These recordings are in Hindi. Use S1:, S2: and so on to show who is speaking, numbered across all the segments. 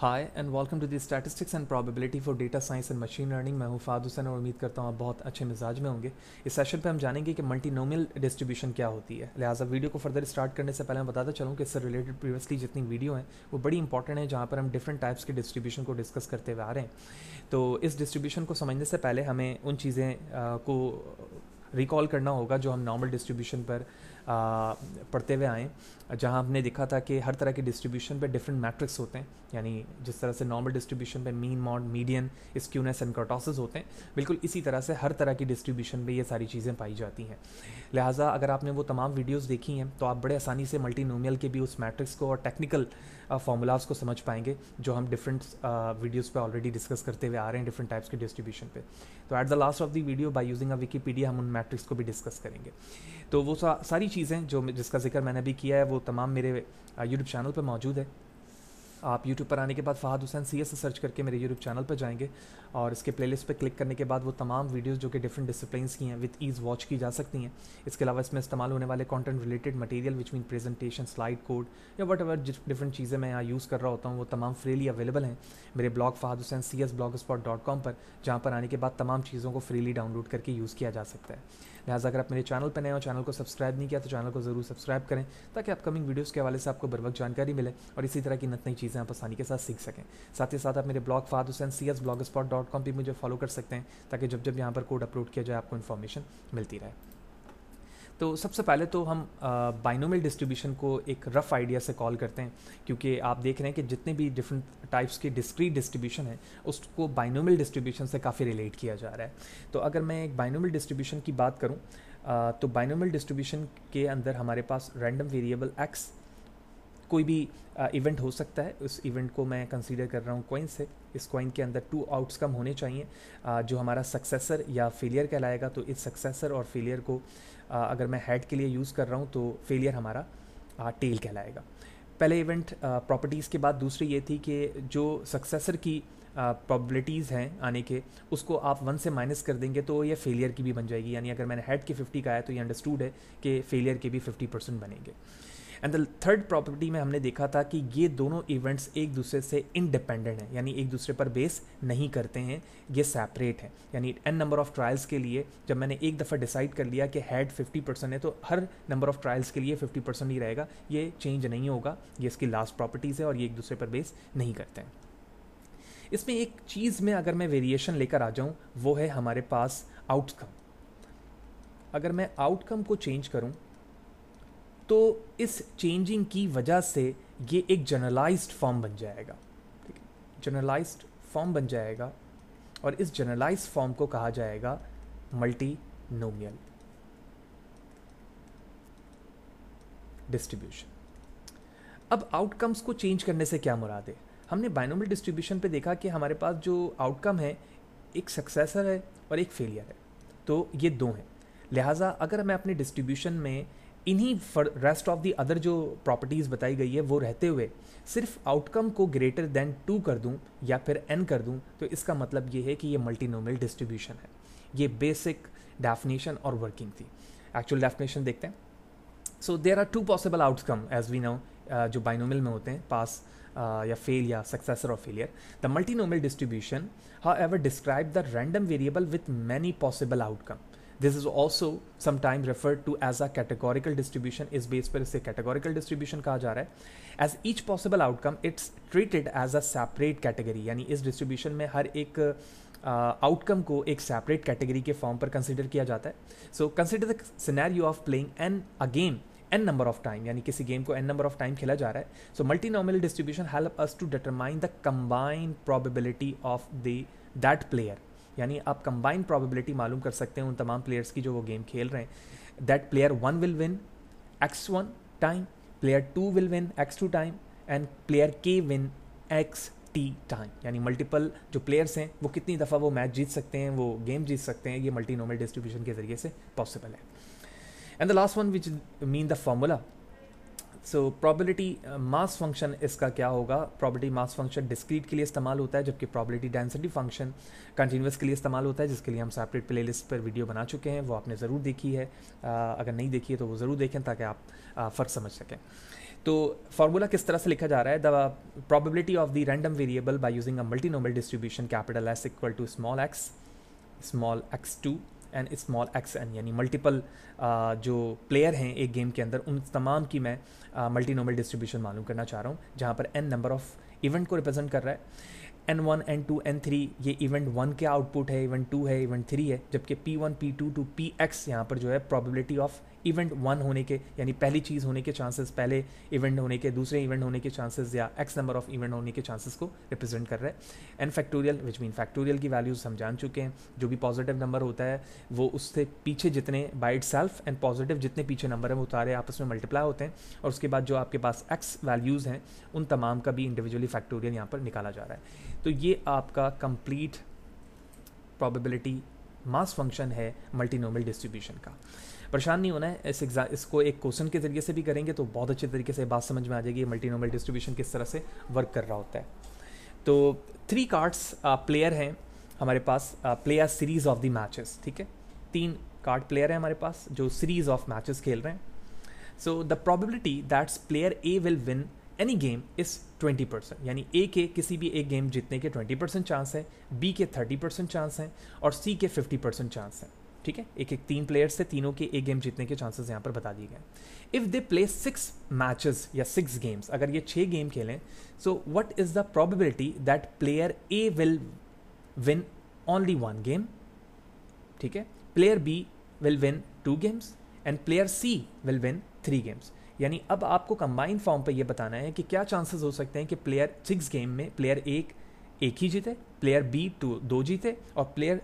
S1: Hi and welcome to the statistics and probability for data science and machine learning मैं हूँ फाद हुसैन और उम्मीद करता हूँ आप बहुत अच्छे मिजाज में होंगे इस सेशन पे हम जानेंगे कि मल्टीनोमियल डिस्ट्रीब्यूशन क्या होती है लिहाजा वीडियो को फर्दर स्टार्ट करने से पहले मैं बताता चलूँ कि इससे रिलेटेड प्रीवियसली जितनी वीडियो हैं वो बड़ी इंपॉर्टेंट है जहाँ पर हम डिफरेंट टाइप्स के डिस्ट्रीब्यूशन को डिस्कस करते हुए आ रहे हैं तो इस डिस्ट्रीब्यूशन को समझने से पहले हमें उन चीज़ें को रिकॉल करना होगा जो हम नॉर्मल डिस्ट्रीब्यूशन पर पढ़ते हुए आए जहाँ हमने देखा था कि हर तरह के डिस्ट्रीब्यूशन पे डिफरेंट मैट्रिक्स होते हैं यानी जिस तरह से नॉर्मल डिस्ट्रीब्यूशन पे mean mode median skewness and kurtosis होते हैं बिल्कुल इसी तरह से हर तरह की डिस्ट्रीब्यूशन पे ये सारी चीज़ें पाई जाती हैं लिहाजा अगर आपने वो तमाम वीडियोस देखी हैं तो आप बड़े आसानी से मल्टीनोमियल के भी उस मैट्रिक्स को और टेक्निकल फार्मूलाज को समझ पाएंगे जो हम डिफरेंट वीडियोज़ पर ऑलरेडी डिस्कस करते हुए आ रहे हैं डिफरेंट टाइप्स के डिस्ट्रीब्यूशन पर तो at the last of the video by using a Wikipedia हम उन मैट्रिक्स को भी डिस्कस करेंगे तो वो सारी चीज़ें जो जिसका जिक्र मैंने अभी किया है वो तमाम मेरे यूट्यूब चैनल पर मौजूद है आप YouTube पर आने के बाद Fahad Hussain C S search करके मेरे YouTube चैनल पर जाएंगे और इसके प्लेलिस्ट पर क्लिक करने के बाद वो तमाम वीडियोस जो कि डिफरेंट डिसिप्लिन्स की हैं विद ईज़ वॉच की जा सकती हैं इसके अलावा इसमें इस्तेमाल होने वाले content related material which mean presentation slide code या वट एवर जिस डिफरेंट चीज़ें मैं यहाँ यूज़ कर रहा होता हूँ वो तमाम फ्रीली अवेलेबल हैं मेरे blog Fahad Hussain C S blogspot dot com पर जहाँ पर आने के बाद तमाम चीज़ों को फ्रीली डाउनलोड करके यूज़ किया जा सकता है लिहाजा अगर आप मेरे चैनल पर नए हो चैनल को सब्सक्राइब नहीं किया तो चैनल को ज़रूर सब्सक्राइब करें ताकि अपकमिंग वीडियोज़ के हवाले से आपको बर्वक जानकारी मिले और इसी तरह की नत नई चीज़ें आप आसानी के साथ सीख सकें साथ ही साथ आप मेरे blog Fahad Hussain C S blogspot dot com भी मुझे फॉलो कर सकते हैं ताकि जब जब यहाँ पर कोड अपलोड किया जाए आपको इन्फॉर्मेशन मिलती रहे तो सबसे पहले तो हम बाइनोमियल डिस्ट्रीब्यूशन को एक रफ़ आइडिया से कॉल करते हैं क्योंकि आप देख रहे हैं कि जितने भी डिफरेंट टाइप्स के डिस्क्रीट डिस्ट्रीब्यूशन है उसको बाइनोमियल डिस्ट्रीब्यूशन से काफ़ी रिलेट किया जा रहा है तो अगर मैं एक बाइनोमियल डिस्ट्रीब्यूशन की बात करूँ तो बाइनोमियल डिस्ट्रीब्यूशन के अंदर हमारे पास रैंडम वेरिएबल एक्स कोई भी इवेंट हो सकता है उस इवेंट को मैं कंसीडर कर रहा हूँ कॉइन से इस कॉइन के अंदर टू आउट्स कम होने चाहिए जो हमारा सक्सेसर या फेलियर कहलाएगा तो इस सक्सेसर और फेलियर को अगर मैं हेड के लिए यूज़ कर रहा हूँ तो फेलियर हमारा टेल कहलाएगा पहले इवेंट प्रॉपर्टीज़ के बाद दूसरी ये थी कि जो सक्सेसर की प्रॉबिलिटीज़ हैं आने के उसको आप वन से माइनस कर देंगे तो ये फेलियर की भी बन जाएगी यानी अगर मैंने हेड के फिफ्टी का है तो ये अंडरस्टूड है कि फेलियर के भी फिफ्टी परसेंट बनेंगे एंड द थर्ड प्रॉपर्टी में हमने देखा था कि ये दोनों इवेंट्स एक दूसरे से इंडिपेंडेंट हैं यानी एक दूसरे पर बेस नहीं करते हैं ये सेपरेट हैं यानी एन नंबर ऑफ ट्रायल्स के लिए जब मैंने एक दफ़ा डिसाइड कर लिया कि हेड फिफ्टी परसेंट है तो हर नंबर ऑफ ट्रायल्स के लिए फिफ्टी परसेंट ही रहेगा ये चेंज नहीं होगा ये इसकी लास्ट प्रॉपर्टीज़ है और ये एक दूसरे पर बेस नहीं करते हैं इसमें एक चीज़ में अगर मैं वेरिएशन लेकर आ जाऊँ वो है हमारे पास आउटकम अगर मैं आउटकम को चेंज करूँ तो इस चेंजिंग की वजह से ये एक जर्नलाइज फॉर्म बन जाएगा ठीक है जर्नलाइज फॉर्म बन जाएगा और इस जर्नलाइज फॉर्म को कहा जाएगा मल्टी नोमियल डिस्ट्रीब्यूशन अब आउटकम्स को चेंज करने से क्या मुराद है हमने बाइनोमियल डिस्ट्रीब्यूशन पे देखा कि हमारे पास जो आउटकम है एक सक्सेसर है और एक फेलियर है तो ये दो हैं लिहाजा अगर मैं अपने डिस्ट्रीब्यूशन में इन्हीं रेस्ट ऑफ दी अदर जो प्रॉपर्टीज़ बताई गई है वो रहते हुए सिर्फ आउटकम को ग्रेटर देन टू कर दूं या फिर एन कर दूं तो इसका मतलब ये है कि ये मल्टीनोमल डिस्ट्रीब्यूशन है ये बेसिक डेफिनेशन और वर्किंग थी एक्चुअल डेफिनेशन देखते हैं so there are two possible outcome as we know जो बाइनोमल में होते हैं पास uh, या फेल या सक्सेसर और failure the multinomial distribution however describe the random variable with many possible outcome This is also sometimes referred to as a categorical distribution. इस बेस पर इसे categorical distribution कहा जा रहा है As each possible outcome, it's treated as a separate category. यानी इस distribution में हर एक आउटकम uh, को एक सेपरेट कैटेगरी के फॉर्म पर कंसिडर किया जाता है so consider the scenario of playing an a game n number of time यानी किसी गेम को एन नंबर ऑफ टाइम खेला जा रहा है so multi distribution help us to determine the combined probability of the that player यानी आप कंबाइंड प्रोबेबिलिटी मालूम कर सकते हैं उन तमाम प्लेयर्स की जो वो गेम खेल रहे हैं that player one will win x one time player two will win x two time and player k win x t time यानी मल्टीपल जो प्लेयर्स हैं वो कितनी दफ़ा वो मैच जीत सकते हैं वो गेम जीत सकते हैं ये मल्टी नॉमल डिस्ट्रीब्यूशन के ज़रिए से पॉसिबल है and the last one which mean the formula so probability mass function इसका क्या होगा प्रॉबिलिटी मास फंक्शन डिस्क्रीट के लिए इस्तेमाल होता है जबकि प्रॉबिलिटी डेंसिटी फंक्शन कंटिन्यूस के लिए इस्तेमाल होता है जिसके लिए हम सेपरेट प्ले लिस्ट पर वीडियो बना चुके हैं वो आपने ज़रूर देखी है uh, अगर नहीं देखी है तो वो ज़रूर देखें ताकि आप फ़र्क समझ सकें तो फार्मूला किस तरह से लिखा जा रहा है the probability of the random variable by using a multinomial distribution capital S equal to small x small x two and small x n यानी मल्टीपल uh, जो प्लेयर हैं एक गेम के अंदर उन तमाम की मैं मल्टी नोमल डिस्ट्रीब्यूशन मालूम करना चाह रहा हूँ जहाँ पर एन नंबर ऑफ इवेंट को रिप्रेजेंट कर रहा है n one n two n three ये इवेंट वन के आउटपुट है इवेंट टू है इवेंट थ्री है जबकि p one p two two p x यहाँ पर जो है प्रॉबिलिटी ऑफ इवेंट वन होने के यानी पहली चीज़ होने के चांसेस पहले इवेंट होने के दूसरे इवेंट होने के चांसेस या एक्स नंबर ऑफ इवेंट होने के चांसेस को रिप्रेजेंट कर रहा है and factorial which mean factorial की वैल्यूज हम जान चुके हैं जो भी पॉजिटिव नंबर होता है वो उससे पीछे जितने by itself and positive जितने पीछे नंबर हैं वो सारे आपस में मल्टीप्लाई होते हैं और उसके बाद जो आपके पास एक्स वैल्यूज़ हैं उन तमाम का भी इंडिविजुअली फैक्टोरियल यहाँ पर निकाला जा रहा है तो ये आपका कंप्लीट प्रॉबिलिटी मास फंक्शन है मल्टीनोमल डिस्ट्रीब्यूशन का परेशान नहीं होना है इस एग्जाम इसको एक क्वेश्चन के ज़रिए से भी करेंगे तो बहुत अच्छे तरीके से बात समझ में आ जाएगी मल्टीनोमल डिस्ट्रीब्यूशन किस तरह से वर्क कर रहा होता है तो थ्री कार्ड्स प्लेयर हैं हमारे पास player series of the matches ठीक है तीन कार्ड प्लेयर हैं हमारे पास जो सीरीज ऑफ मैचेस खेल रहे हैं so the probability that's player A will win any game is 20 percent यानी ए के किसी भी एक गेम जीतने के 20 परसेंट चांस है बी के 30 परसेंट चांस हैं और सी के 50 परसेंट चांस हैं ठीक है एक एक तीन प्लेयर्स से तीनों के एक गेम जीतने के चांसेस यहाँ पर बता दिए गए if they play six matches या सिक्स गेम्स अगर ये छः गेम खेलें so what is the probability that player A will win only one game ठीक है player B will win two games and player C will win three games यानी अब आपको कंबाइंड फॉर्म पे ये बताना है कि क्या चांसेस हो सकते हैं कि प्लेयर सिक्स गेम में प्लेयर एक एक ही जीते प्लेयर बी टू दो जीते और प्लेयर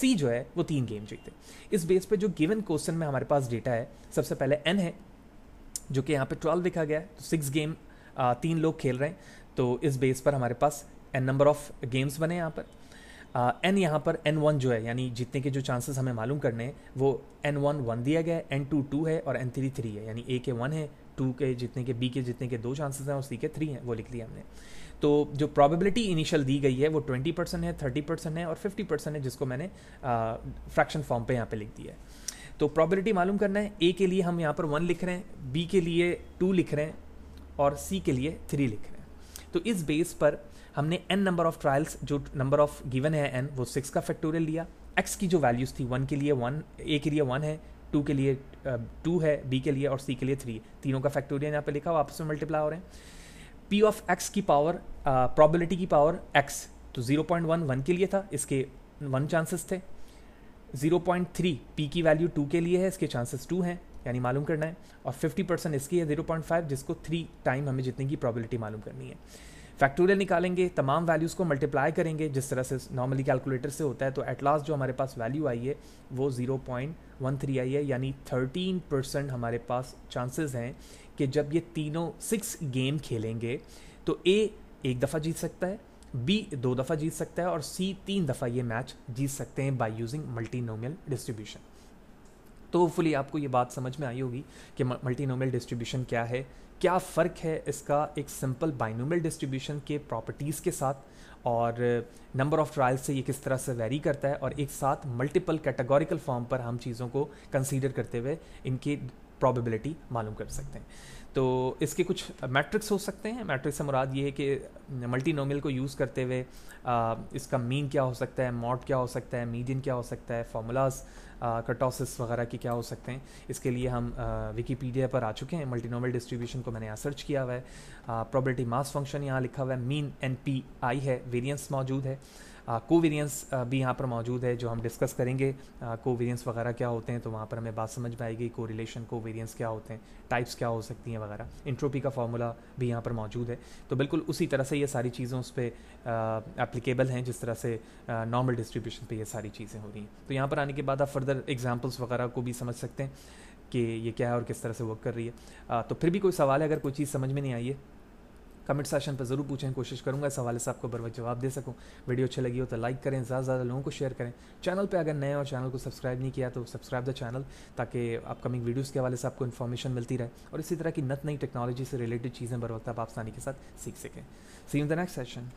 S1: सी जो है वो तीन गेम जीते इस बेस पे जो गिवन क्वेश्चन में हमारे पास डेटा है सबसे पहले एन है जो कि यहाँ पे ट्वेल्व लिखा गया है तो सिक्स गेम तीन लोग खेल रहे हैं तो इस बेस पर हमारे पास एन नंबर ऑफ गेम्स बने यहाँ पर एन यहाँ पर एन वन जो है यानी जीतने के जो चांसेस हमें मालूम करने हैं वो एन वन वन दिया गया है एन टू टू है और एन थ्री थ्री है यानी ए के वन है टू के जितने के बी के जितने के दो चांसेस हैं और सी के थ्री हैं वो लिख लिया हमने तो जो प्रोबेबिलिटी इनिशियल दी गई है वो ट्वेंटी परसेंट है थर्टी परसेंट है और फिफ्टी परसेंट है जिसको मैंने फ्रैक्शन फॉर्म पर यहाँ पर लिख दिया है तो प्रॉबिलिटी मालूम करना है ए के लिए हम यहाँ पर वन लिख रहे हैं बी के लिए टू लिख रहे हैं और सी के लिए थ्री लिख रहे हैं तो इस बेस पर हमने एन नंबर ऑफ ट्रायल्स जो नंबर ऑफ गिवन है एन वो सिक्स का फैक्टोरियल लिया एक्स की जो वैल्यूज़ थी वन के लिए वन ए के लिए वन है टू के लिए टू है बी के लिए और सी के लिए थ्री तीनों का फैक्टोरियल यहाँ पे लिखा हुआ आपस में मल्टीप्लाई हो रहे हैं पी ऑफ एक्स की पावर प्रॉबिलिटी की पावर एक्स तो जीरो पॉइंट वन वन के लिए था इसके वन चांसेस थे जीरो पॉइंट थ्री पी की वैल्यू टू के लिए है इसके चांसेस टू हैं यानी मालूम करना है और फिफ्टी परसेंट इसकी है जीरो पॉइंट फाइव जिसको थ्री टाइम हमें जितने की प्रॉबिलिटी मालूम करनी है फैक्टोरियल निकालेंगे तमाम वैल्यूज़ को मल्टीप्लाई करेंगे जिस तरह से नॉर्मली कैलकुलेटर से होता है तो एट लास्ट जो हमारे पास वैल्यू आई है वो ज़ीरो पॉइंट वन थ्री आई है यानी थर्टीन परसेंट हमारे पास चांसेस हैं कि जब ये तीनों सिक्स गेम खेलेंगे तो ए एक दफ़ा जीत सकता है बी दो दफ़ा जीत सकता है और सी तीन दफ़ा ये मैच जीत सकते हैं बाई यूजिंग मल्टीनोमियल डिस्ट्रीब्यूशन तो होपफुली आपको ये बात समझ में आई होगी कि मल्टीनोमियल डिस्ट्रीब्यूशन क्या है क्या फ़र्क है इसका एक सिंपल बाइनोमल डिस्ट्रीब्यूशन के प्रॉपर्टीज़ के साथ और नंबर ऑफ ट्रायल्स से ये किस तरह से वेरी करता है और एक साथ मल्टीपल कैटेगोरिकल फॉर्म पर हम चीज़ों को कंसीडर करते हुए इनके प्रॉबिलिटी मालूम कर सकते हैं तो इसके कुछ मैट्रिक्स हो सकते हैं मैट्रिक्स से मुराद ये है कि मल्टी को यूज़ करते हुए इसका मीन क्या हो सकता है मॉड क्या हो सकता है मीडियन क्या हो सकता है फार्मूलाज कटोसिस वगैरह के क्या हो सकते हैं इसके लिए हम विकीपीडिया पर आ चुके हैं मल्टी नोमल डिस्ट्रीब्यूशन को मैंने यहाँ सर्च किया हुआ है प्रॉबर्टी मास फंक्शन यहाँ लिखा हुआ है मीन एन पी आई है वेरियंस मौजूद है कोवेरियंस भी यहाँ पर मौजूद है जो हम डिस्कस करेंगे कोवेरियंस वगैरह क्या होते हैं तो वहाँ पर हमें बात समझ में आएगी कोरिलेशन कोवेरियंस क्या होते हैं टाइप्स क्या हो सकती हैं वगैरह इंट्रोपी का फार्मूला भी यहाँ पर मौजूद है तो बिल्कुल उसी तरह से ये सारी चीज़ें उस पर एप्लीकेबल हैं जिस तरह से नॉर्मल डिस्ट्रीब्यूशन पर यह सारी चीज़ें हो रही हैं तो यहाँ पर आने के बाद आप फर्दर एग्जाम्पल्स वगैरह को भी समझ सकते हैं कि ये क्या है और किस तरह से वर्क कर रही है आ, तो फिर भी कोई सवाल है अगर कोई चीज़ समझ में नहीं आई है कमेंट सेशन पर ज़रूर पूछें कोशिश करूँगा इस हवाले से आपको बरवत जवाब दे सकूँ वीडियो अच्छी लगी हो तो लाइक करें ज़्यादा से ज़्यादा लोगों को शेयर करें चैनल पर अगर नए और चैनल को सब्सक्राइब नहीं किया तो सब्सक्राइब द चैनल ताकि अपकमिंग वीडियोज़ के हवाले से आपको इन्फॉर्मेशन मिलती रहे और इसी तरह की नत नई टेक्नोलॉजी से रिलेटेड चीज़ें बरवत आप आसानी के साथ सीख सकें see in the next session